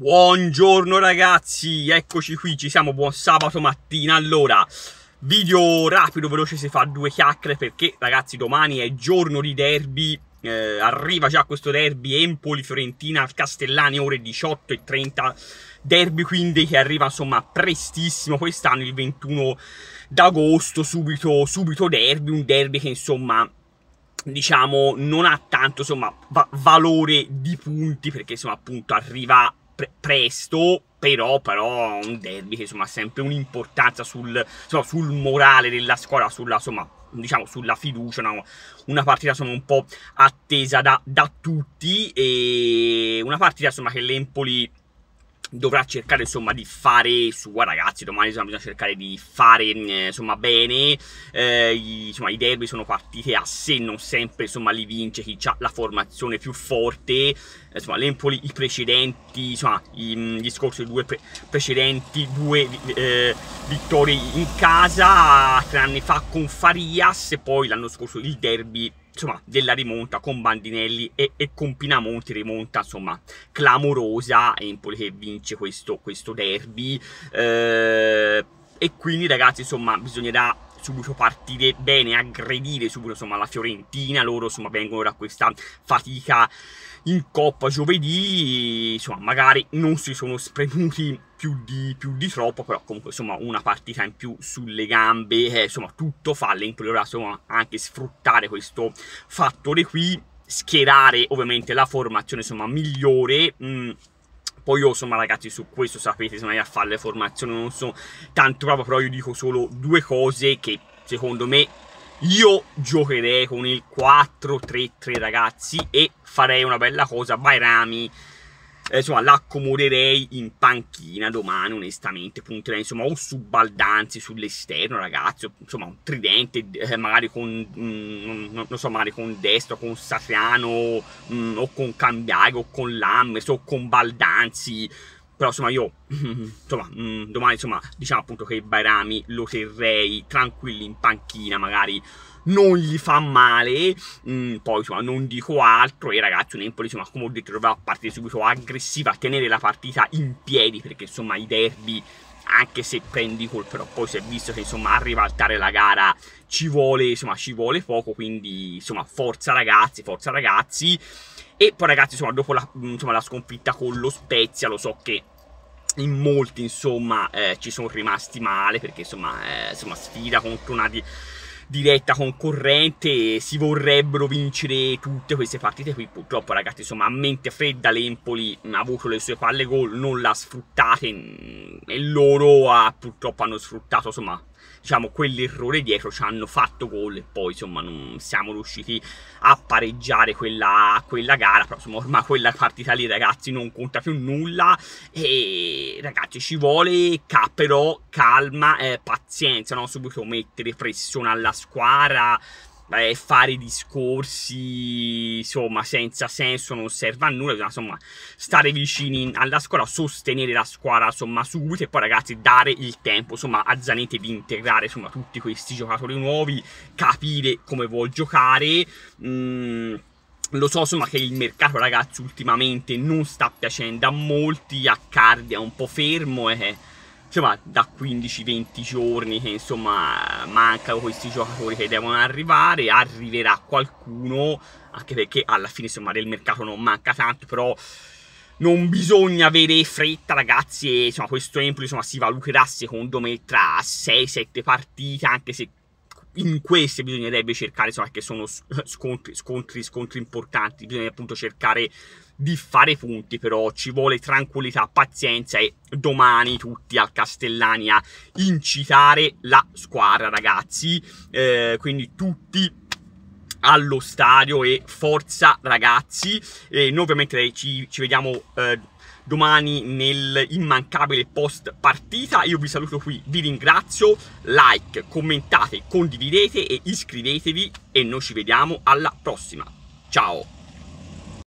Buongiorno ragazzi, eccoci qui, ci siamo, buon sabato mattina. Allora, video rapido, veloce, si fa due chiacchiere perché ragazzi domani è giorno di derby. Eh, arriva già questo derby Empoli-Fiorentina al Castellani ore 18.30 derby quindi che arriva insomma prestissimo quest'anno il 21 d'agosto subito, subito derby un derby che insomma diciamo non ha tanto insomma, va valore di punti perché insomma appunto arriva pre- presto, però, però un derby che insomma ha sempre un'importanza sul, insomma, sul morale della squadra, sulla, insomma, diciamo, sulla fiducia, no? una partita insomma, un po' attesa da, da tutti e una partita insomma, che l'Empoli dovrà cercare insomma di fare su ragazzi domani insomma, bisogna cercare di fare mm, insomma bene eh, gli, insomma i derby sono partite a sé non sempre insomma li vince chi ha la formazione più forte insomma l'Empoli i precedenti insomma i, mm, gli scorsi due pre precedenti due eh, vittorie in casa tre anni fa con Farias e poi l'anno scorso il derby insomma, della rimonta con Bandinelli e, e con Pinamonti, rimonta insomma clamorosa, Empoli che vince questo, questo derby, eh, e quindi ragazzi insomma bisognerà subito partire bene, aggredire subito insomma la Fiorentina, loro insomma vengono da questa fatica in Coppa giovedì, insomma, magari non si sono spremuti più di, più di troppo, però comunque insomma una partita in più sulle gambe, eh, insomma tutto fa l'Empoli, insomma anche sfruttare questo fattore qui, schierare ovviamente la formazione insomma migliore. Mh, mm, poi io insomma ragazzi su questo sapete insomma io a fare le formazioni non sono tanto bravo però io dico solo due cose che secondo me io giocherei con il 4-3-3 ragazzi e farei una bella cosa, Bairami eh, insomma l'accomoderei in panchina domani onestamente punterei insomma o su Baldanzi sull'esterno ragazzi insomma un tridente eh, magari con mm, non, non so magari con Destro con Satriano mm, o con Cambiago o con Lammers o con Baldanzi però insomma io insomma, mm, domani insomma diciamo appunto che Bairami lo terrei tranquillo in panchina magari non gli fa male mm, poi insomma non dico altro e ragazzi un Empoli insomma come ho detto doveva partire subito aggressiva a tenere la partita in piedi perché insomma i derby anche se prendi col però poi si è visto che insomma a rivaltare la gara ci vuole, insomma, ci vuole poco, quindi insomma forza ragazzi, forza ragazzi. E poi ragazzi, insomma, dopo la, insomma, la sconfitta con lo Spezia, lo so che in molti insomma eh, ci sono rimasti male perché insomma, eh, insomma sfida contro una di diretta concorrente e si vorrebbero vincere tutte queste partite qui purtroppo ragazzi insomma a mente fredda l'Empoli ha avuto le sue palle gol non l'ha sfruttate mm, e loro ha, ah, purtroppo hanno sfruttato insomma diciamo, quell'errore dietro ci hanno fatto gol e poi insomma non siamo riusciti a pareggiare quella, quella gara, però insomma ormai quella partita lì ragazzi non conta più nulla e ragazzi ci vuole ca- però calma, eh, pazienza, no? subito mettere pressione alla squadra, eh, fare discorsi insomma senza senso non serve a nulla bisogna insomma stare vicini alla squadra sostenere la squadra insomma subito e poi ragazzi dare il tempo insomma a Zanetti di integrare insomma tutti questi giocatori nuovi capire come vuol giocare mh, mm, lo so insomma che il mercato ragazzi ultimamente non sta piacendo a molti, a Cardi è un po' fermo e... Eh insomma, da 15-20 giorni che insomma mancano questi giocatori che devono arrivare, arriverà qualcuno, anche perché alla fine insomma del mercato non manca tanto, però non bisogna avere fretta ragazzi, e, insomma questo Empoli insomma, si valuterà secondo me tra 6-7 partite, anche se in queste bisognerebbe cercare, insomma, che sono scontri, scontri, scontri importanti, bisogna appunto cercare di fare punti, però ci vuole tranquillità, pazienza e domani tutti al Castellani a incitare la squadra, ragazzi. Eh, quindi tutti allo stadio e forza ragazzi e noi ovviamente ci, ci vediamo eh, domani nell'immancabile post partita. Io vi saluto qui, vi ringrazio, like, commentate, condividete e iscrivetevi e noi ci vediamo alla prossima. Ciao!